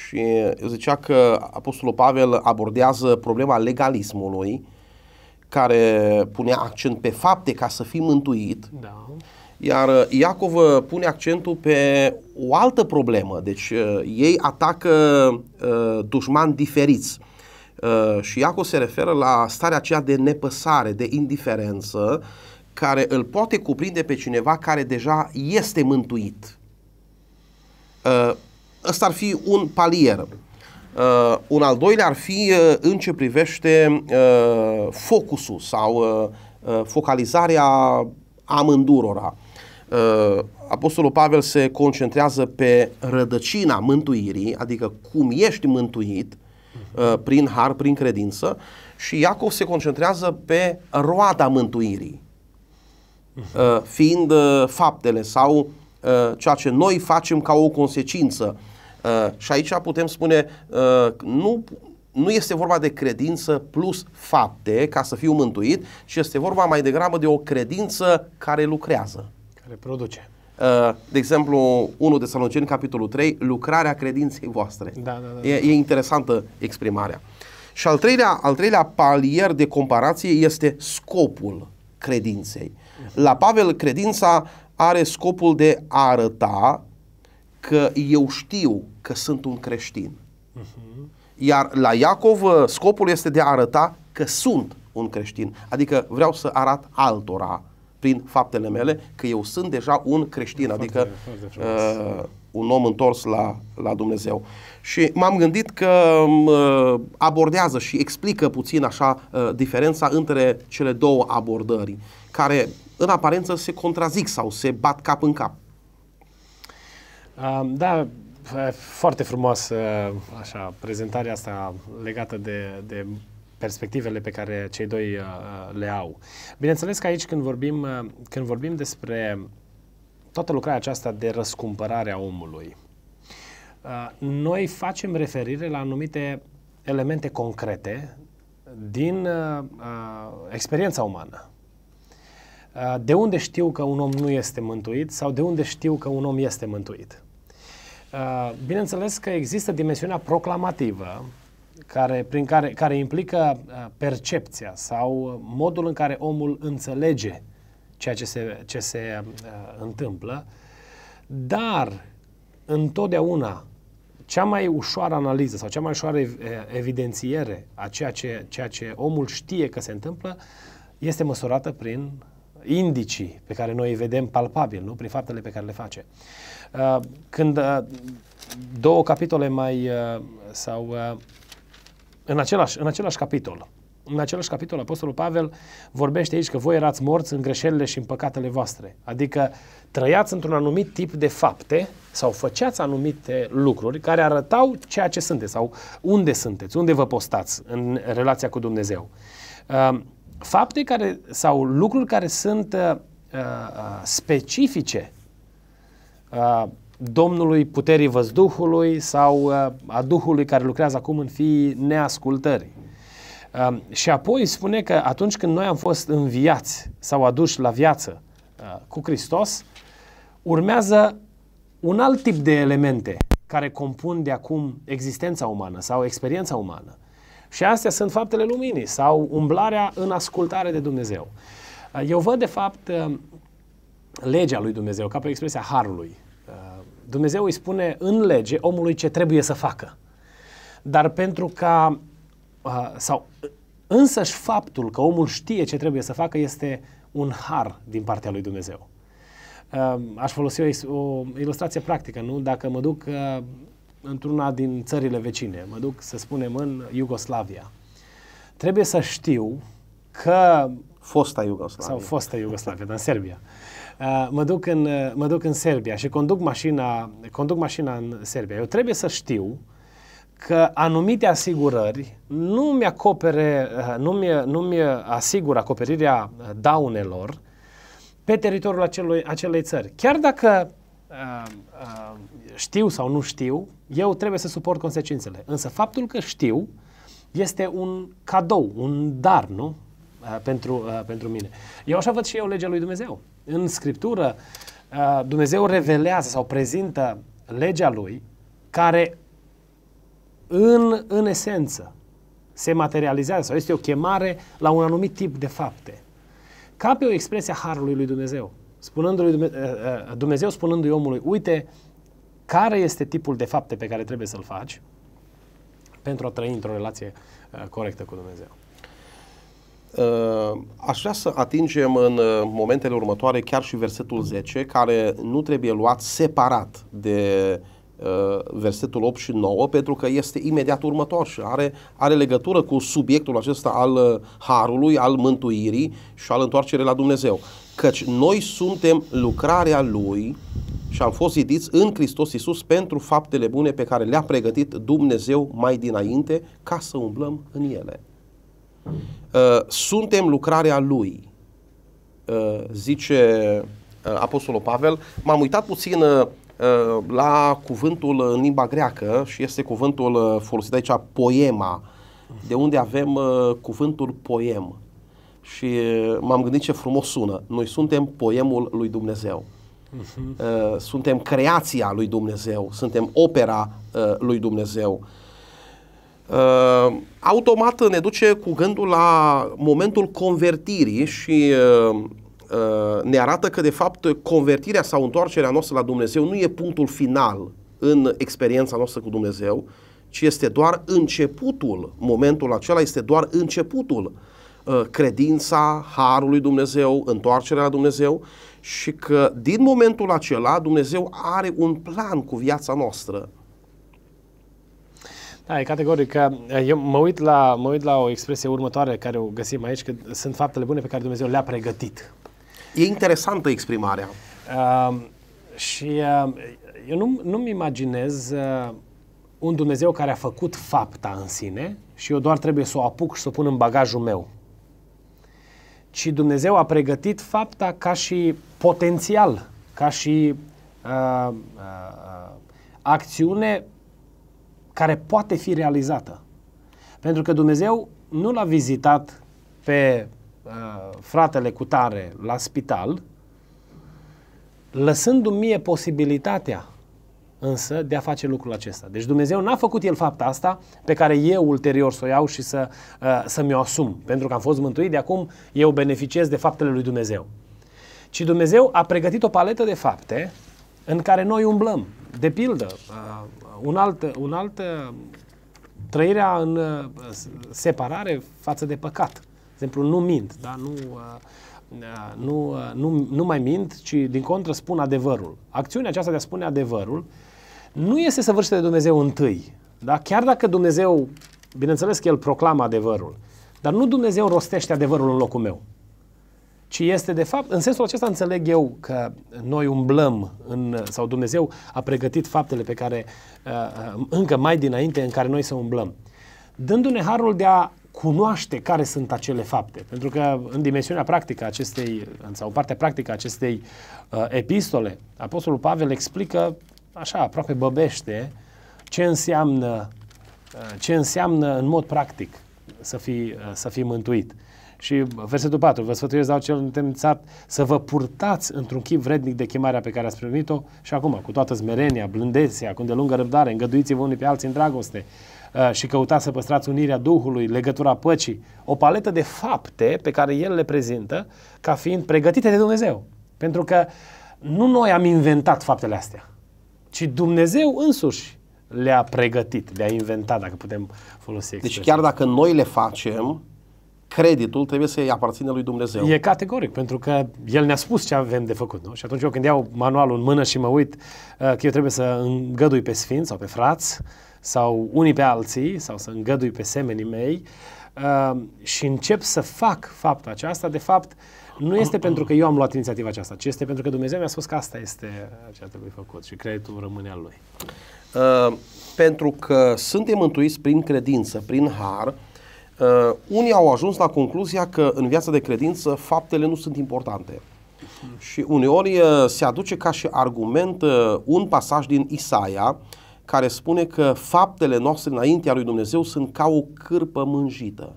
Și zicea că Apostolul Pavel abordează problema legalismului, care punea accent pe fapte ca să fii mântuit, da. iar Iacov uh, pune accentul pe o altă problemă. Deci uh, ei atacă uh, dușmani diferiți. Uh, și Iacov se referă la starea aceea de nepăsare, de indiferență, care îl poate cuprinde pe cineva care deja este mântuit. Uh, Ăsta ar fi un palier. Uh, un al doilea ar fi uh, în ce privește uh, focusul sau uh, uh, focalizarea amândurora. Uh, Apostolul Pavel se concentrează pe rădăcina mântuirii, adică cum ești mântuit uh, prin har, prin credință, și Iacov se concentrează pe roada mântuirii, uh, fiind uh, faptele sau uh, ceea ce noi facem ca o consecință uh, Uh, și aici putem spune, uh, nu, nu este vorba de credință plus fapte ca să fiu mântuit, ci este vorba mai degrabă de o credință care lucrează. Care produce. Uh, de exemplu, 1 de Saloniceni, capitolul 3, lucrarea credinței voastre. Da, da, da, da. E, e interesantă exprimarea. Și al treilea, al treilea palier de comparație este scopul credinței. La Pavel, credința are scopul de a arăta că eu știu că sunt un creștin. Uh-huh. Iar la Iacov uh, scopul este de a arăta că sunt un creștin. Adică vreau să arat altora prin faptele mele că eu sunt deja un creștin, foarte, adică foarte uh, un om întors la, la Dumnezeu. Și m-am gândit că um, uh, abordează și explică puțin așa uh, diferența între cele două abordări, care în aparență se contrazic sau se bat cap în cap. Uh, da, foarte frumoasă așa, prezentarea asta legată de, de perspectivele pe care cei doi uh, le au. Bineînțeles că aici când vorbim, uh, când vorbim despre toată lucrarea aceasta de răscumpărare a omului, uh, noi facem referire la anumite elemente concrete din uh, experiența umană. Uh, de unde știu că un om nu este mântuit sau de unde știu că un om este mântuit? Uh, bineînțeles că există dimensiunea proclamativă, care, prin care, care implică uh, percepția sau modul în care omul înțelege ceea ce se, ce se uh, întâmplă, dar întotdeauna cea mai ușoară analiză sau cea mai ușoară uh, evidențiere a ceea ce, ceea ce omul știe că se întâmplă este măsurată prin indicii pe care noi îi vedem palpabil, nu? prin faptele pe care le face. Uh, Uh, când uh, două capitole mai uh, sau în același, în același capitol, în același capitol, Apostolul Pavel vorbește aici că voi erați morți în greșelile și în păcatele voastre. Adică trăiați într-un anumit tip de fapte sau făceați anumite lucruri care arătau ceea ce sunteți sau unde sunteți, unde vă postați în relația cu Dumnezeu. Fapte care, sau lucruri care sunt specifice Uh, Domnului puterii văzduhului sau uh, a Duhului care lucrează acum în fii neascultări. Uh, și apoi spune că atunci când noi am fost înviați sau aduși la viață cu Hristos, urmează un alt tip de elemente care compun de acum existența umană sau experiența umană. Și astea sunt faptele luminii sau umblarea în ascultare de Dumnezeu. Eu văd, de fapt, legea lui Dumnezeu, ca pe expresia harului. Uh, Dumnezeu îi spune în lege omului ce trebuie să facă. Dar pentru ca, uh, sau însăși faptul că omul știe ce trebuie să facă este un har din partea lui Dumnezeu. Uh, aș folosi o, o ilustrație practică, nu? Dacă mă duc într-una din țările vecine, mă duc, să spunem, în Iugoslavia, trebuie să știu că... Fosta Iugoslavia. Sau fosta Iugoslavia, dar în Serbia. Uh, Uh, mă duc, în, uh, mă duc în Serbia și conduc mașina, conduc mașina în Serbia, eu trebuie să știu că anumite asigurări nu mi acopere, uh, nu mi, nu mi asigură acoperirea daunelor pe teritoriul acelui, acelei țări. Chiar dacă uh, uh, știu sau nu știu, eu trebuie să suport consecințele. Însă faptul că știu este un cadou, un dar, nu? Uh, pentru, uh, pentru mine. Eu așa văd și eu legea lui Dumnezeu. În Scriptură, uh, Dumnezeu revelează sau prezintă legea lui care în, în esență se materializează sau este o chemare la un anumit tip de fapte. Ca pe o expresie a harului lui Dumnezeu. Spunându-lui Dumnezeu spunându-i omului, uite care este tipul de fapte pe care trebuie să-l faci pentru a trăi într-o relație corectă cu Dumnezeu. Ă, aș vrea să atingem în ă, momentele următoare chiar și versetul 10, care nu trebuie luat separat de ă, versetul 8 și 9, pentru că este imediat următor și are, are legătură cu subiectul acesta al harului, al mântuirii și al întoarcerii la Dumnezeu. Căci noi suntem lucrarea Lui și am fost zidiți în Hristos Iisus pentru faptele bune pe care le-a pregătit Dumnezeu mai dinainte ca să umblăm în ele. Uh, suntem lucrarea Lui, uh, zice uh, Apostolul Pavel. M-am uitat puțin la cuvântul în limba greacă și este cuvântul folosit aici, poema, de unde avem cuvântul poem. Și m-am gândit ce frumos sună. Noi suntem poemul lui Dumnezeu. Mhm. Suntem creația lui Dumnezeu, suntem opera lui Dumnezeu. Uh, automat ne duce cu gândul la momentul convertirii și uh, uh, ne arată că, de fapt, convertirea sau întoarcerea noastră la Dumnezeu nu e punctul final în experiența noastră cu Dumnezeu, ci este doar începutul. Momentul acela este doar începutul. Credința, harul lui Dumnezeu, întoarcerea la Dumnezeu și că din momentul acela Dumnezeu are un plan cu viața noastră da, e categoric eu mă uit, la, mă uit la o expresie următoare care o găsim aici, că sunt faptele bune pe care Dumnezeu le-a pregătit. E interesantă exprimarea. Uh, și uh, eu nu, nu-mi imaginez uh, un Dumnezeu care a făcut fapta în sine și eu doar trebuie să o apuc și să o pun în bagajul meu. Ci Dumnezeu a pregătit fapta ca și potențial, ca și uh, uh, uh acțiune care poate fi realizată. Pentru că Dumnezeu nu l-a vizitat pe uh, fratele cu tare la spital, lăsându-mi mie posibilitatea însă de a face lucrul acesta. Deci Dumnezeu n-a făcut el fapta asta pe care eu ulterior să o iau și să, uh, să mi-o asum. Pentru că am fost mântuit, de acum eu beneficiez de faptele lui Dumnezeu. Ci Dumnezeu a pregătit o paletă de fapte în care noi umblăm. De pildă, un alt, un alt trăirea în separare față de păcat. De exemplu, nu mint, da? nu, nu, nu, nu mai mint, ci din contră spun adevărul. Acțiunea aceasta de a spune adevărul nu este să vârște de Dumnezeu întâi. Da? Chiar dacă Dumnezeu, bineînțeles că El proclamă adevărul, dar nu Dumnezeu rostește adevărul în locul meu ci este de fapt, în sensul acesta înțeleg eu că noi umblăm în, sau Dumnezeu a pregătit faptele pe care uh, încă mai dinainte în care noi să umblăm. Dându-ne harul de a cunoaște care sunt acele fapte. Pentru că în dimensiunea practică acestei, sau partea practică acestei uh, epistole, Apostolul Pavel explică așa, aproape băbește, ce înseamnă, uh, ce înseamnă în mod practic să fii, uh, să fii mântuit. Uh, și versetul 4, vă sfătuiesc, dau cel întemnițat, să vă purtați într-un chip vrednic de chemarea pe care ați primit-o și acum, cu toată smerenia, blândețea, cu de lungă răbdare, îngăduiți-vă unii pe alții în dragoste uh, și căutați să păstrați unirea Duhului, legătura păcii, o paletă de fapte pe care el le prezintă ca fiind pregătite de Dumnezeu. Pentru că nu noi am inventat faptele astea, ci Dumnezeu însuși le-a pregătit, le-a inventat, dacă putem folosi deci expresia. Deci chiar dacă noi le facem, creditul trebuie să-i aparțină lui Dumnezeu. E categoric, pentru că El ne-a spus ce avem de făcut, nu? Și atunci eu când iau manualul în mână și mă uit uh, că eu trebuie să îngădui pe sfinți sau pe frați sau unii pe alții sau să îngădui pe semenii mei uh, și încep să fac faptul aceasta, de fapt nu este pentru că eu am luat inițiativa aceasta, ci este pentru că Dumnezeu mi-a spus că asta este ce trebuie făcut și creditul rămâne al Lui. Uh, pentru că suntem mântuiți prin credință, prin har, uh, Uh, unii au ajuns la concluzia că în viața de credință faptele nu sunt importante. Uh-huh. Și uneori uh, se aduce ca și argument uh, un pasaj din Isaia care spune că faptele noastre înaintea lui Dumnezeu sunt ca o cârpă mânjită.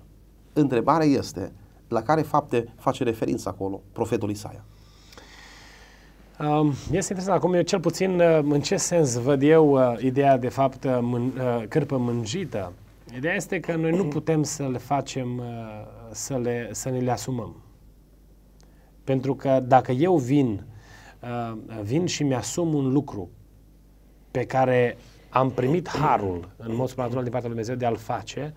Întrebarea este, la care fapte face referință acolo profetul Isaia? Um, este interesant. Acum, eu cel puțin, uh, în ce sens văd eu uh, ideea, de fapt, uh, mân- cârpă mânjită? Ideea este că noi nu putem să le facem, uh, să, le, să ne le asumăm. Pentru că dacă eu vin, uh, vin și mi-asum un lucru pe care am primit harul în mod supranatural din partea lui Dumnezeu de a-l face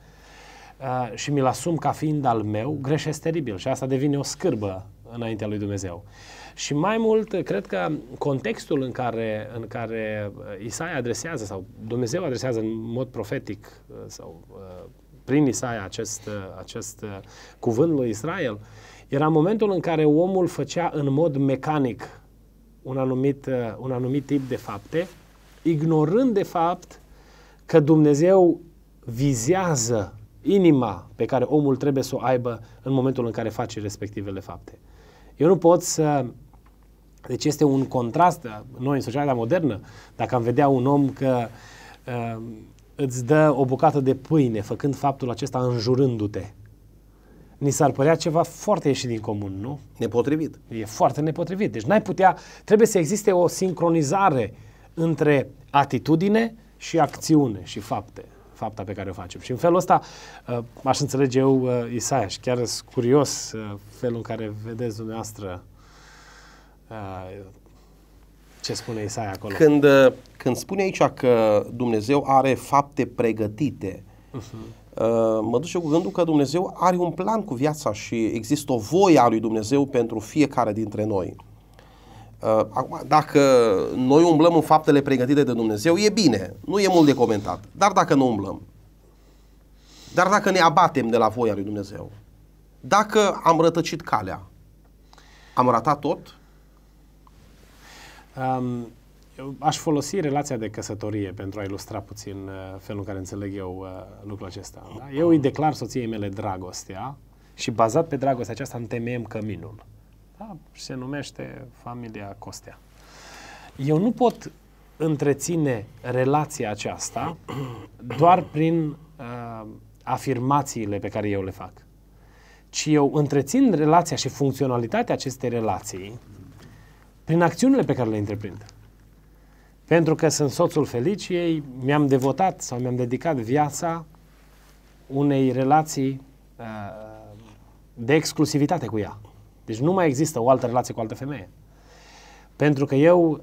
uh, și mi-l asum ca fiind al meu, greșesc teribil și asta devine o scârbă înaintea lui Dumnezeu. Și mai mult, cred că contextul în care, în care uh, Isaia adresează sau Dumnezeu adresează în mod profetic uh, sau uh, prin Isaia acest, acest cuvânt lui Israel, era momentul în care omul făcea în mod mecanic un anumit, un anumit tip de fapte, ignorând de fapt că Dumnezeu vizează inima pe care omul trebuie să o aibă în momentul în care face respectivele fapte. Eu nu pot să deci este un contrast, noi în societatea modernă, dacă am vedea un om că uh, îți dă o bucată de pâine făcând faptul acesta înjurându-te, ni s-ar părea ceva foarte ieșit din comun, nu? Nepotrivit. E foarte nepotrivit. Deci n-ai putea, trebuie să existe o sincronizare între atitudine și acțiune și fapte fapta pe care o facem. Și în felul ăsta ehm, aș înțelege eu ehm, Isaia și chiar sunt curios felul în care vedeți dumneavoastră Ah, ce spune Isaia acolo. Când, uh, când spune aici că Dumnezeu are fapte pregătite, uh-huh. mă duce cu gândul că Dumnezeu are un plan cu viața și există o voie a lui Dumnezeu pentru fiecare dintre noi. Uh, acum, dacă noi umblăm în faptele pregătite de Dumnezeu, e bine, nu e mult de comentat. Dar dacă nu umblăm, dar dacă ne abatem de la voia lui Dumnezeu, dacă am rătăcit calea, am ratat tot, Um, aș folosi relația de căsătorie pentru a ilustra puțin uh, felul în care înțeleg eu uh, lucrul acesta. Da? Eu îi declar soției mele dragostea și bazat pe dragostea aceasta întemeiem căminul. Da? Și se numește familia Costea. Eu nu pot întreține relația aceasta doar prin uh, afirmațiile pe care eu le fac, ci eu întrețin relația și funcționalitatea acestei relații prin acțiunile pe care le întreprind. Pentru că sunt soțul Feliciei, mi-am devotat sau mi-am dedicat viața unei relații uh, de exclusivitate cu ea. Deci nu mai există o altă relație cu altă femeie. Pentru că eu uh,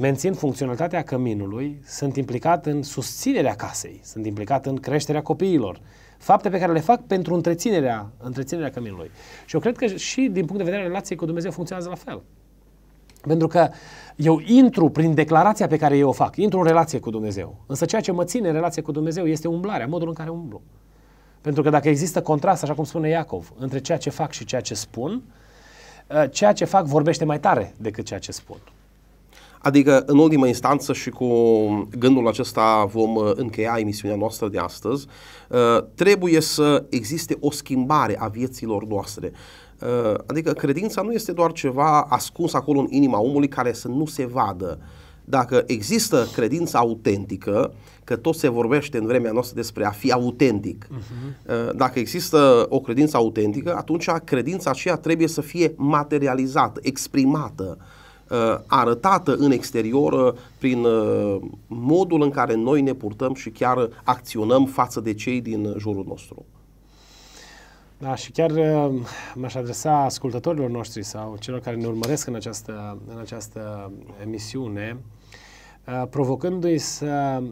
mențin funcționalitatea căminului, sunt implicat în susținerea casei, sunt implicat în creșterea copiilor, fapte pe care le fac pentru întreținerea, întreținerea căminului. Și eu cred că și din punct de vedere al relației cu Dumnezeu funcționează la fel. Pentru că eu intru prin declarația pe care eu o fac, intru în relație cu Dumnezeu. Însă ceea ce mă ține în relație cu Dumnezeu este umblarea, modul în care umblu. Pentru că dacă există contrast, așa cum spune Iacov, între ceea ce fac și ceea ce spun, ă, ceea ce fac vorbește mai tare decât ceea ce spun. Adică, în ultima instanță și cu gândul acesta vom ă, încheia emisiunea noastră de astăzi, ă, trebuie să existe o schimbare a vieților noastre. Uh, adică credința nu este doar ceva ascuns acolo în inima omului care să nu se vadă. Dacă există credința autentică, că tot se vorbește în vremea noastră despre a fi autentic, uh-huh. dacă există o credință autentică, atunci credința aceea trebuie să fie materializată, exprimată, uh, arătată în exterior uh, prin modul în care noi ne purtăm și chiar acționăm față de cei din jurul nostru. Da, și chiar eh, m-aș adresa ascultătorilor noștri sau celor care ne urmăresc în această, în această emisiune, eh, provocându-i să eh,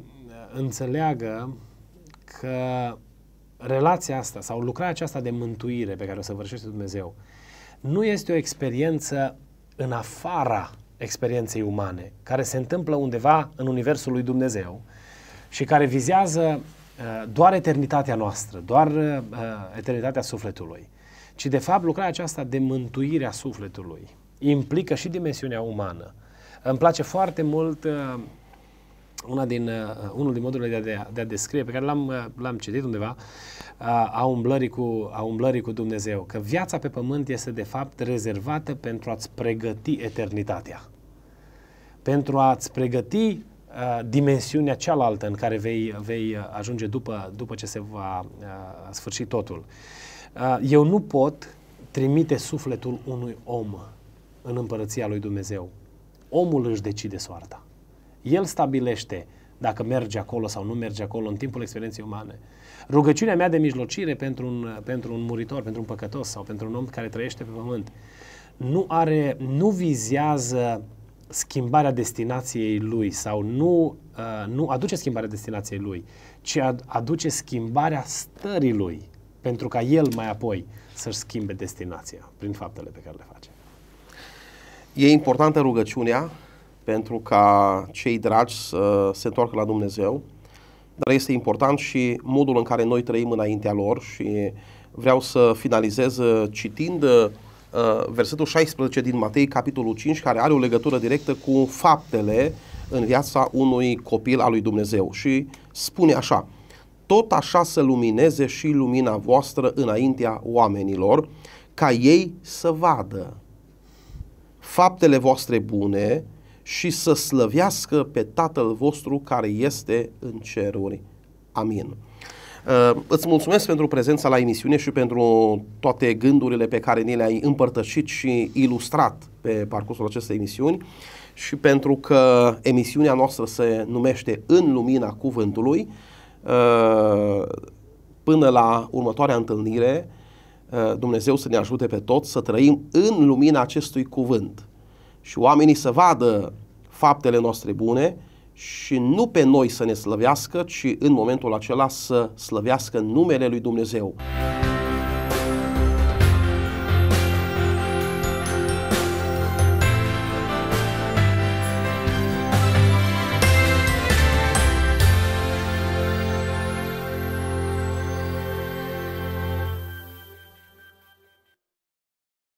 înțeleagă că relația asta sau lucrarea aceasta de mântuire pe care o săvârșește Dumnezeu nu este o experiență în afara experienței umane, care se întâmplă undeva în Universul lui Dumnezeu și care vizează Eh, doar eternitatea noastră, doar eh, eh, eternitatea sufletului, ci de fapt lucrarea aceasta de mântuire a sufletului implică și dimensiunea umană. Îmi place foarte mult una din, unul din modurile de a, de a descrie, pe care l-am, l-am citit undeva, a umblării, cu, a umblării cu Dumnezeu, că viața pe pământ este de fapt rezervată pentru a-ți pregăti eternitatea. Pentru a-ți pregăti Uh, dimensiunea cealaltă în care vei, vei uh, ajunge după, după ce se va uh, sfârși totul. Eu nu pot trimite sufletul unui om în împărăția lui Dumnezeu. Omul își decide soarta. El stabilește dacă merge acolo sau nu merge acolo în timpul experienței umane. Rugăciunea mea de mijlocire pentru un, pentru un muritor, pentru un păcătos sau pentru un om care trăiește pe pământ nu are, nu vizează uh, schimbarea destinației lui sau nu, uh, nu aduce schimbarea destinației lui, ci aduce schimbarea stării lui pentru ca el mai apoi să-și schimbe destinația prin faptele pe care le face. E importantă rugăciunea pentru ca cei dragi să se întoarcă la Dumnezeu, dar este important și modul în care noi trăim înaintea lor și vreau să finalizez citind Uh, versetul 16 din Matei, capitolul 5, care are o legătură directă cu faptele în viața unui copil al lui Dumnezeu. Și spune așa, tot așa să lumineze și lumina voastră înaintea oamenilor, ca ei să vadă faptele voastre bune și să slăvească pe Tatăl vostru care este în ceruri. Amin. Uh, îți mulțumesc pentru prezența la emisiune și pentru toate gândurile pe care ni le-ai împărtășit și ilustrat pe parcursul acestei emisiuni și pentru că emisiunea noastră se numește În Lumina Cuvântului. Uh, până la următoarea întâlnire, uh, Dumnezeu să ne ajute pe toți să trăim în lumina acestui cuvânt și oamenii să vadă faptele noastre bune și nu pe noi să ne slăvească, ci în momentul acela să slăvească numele lui Dumnezeu.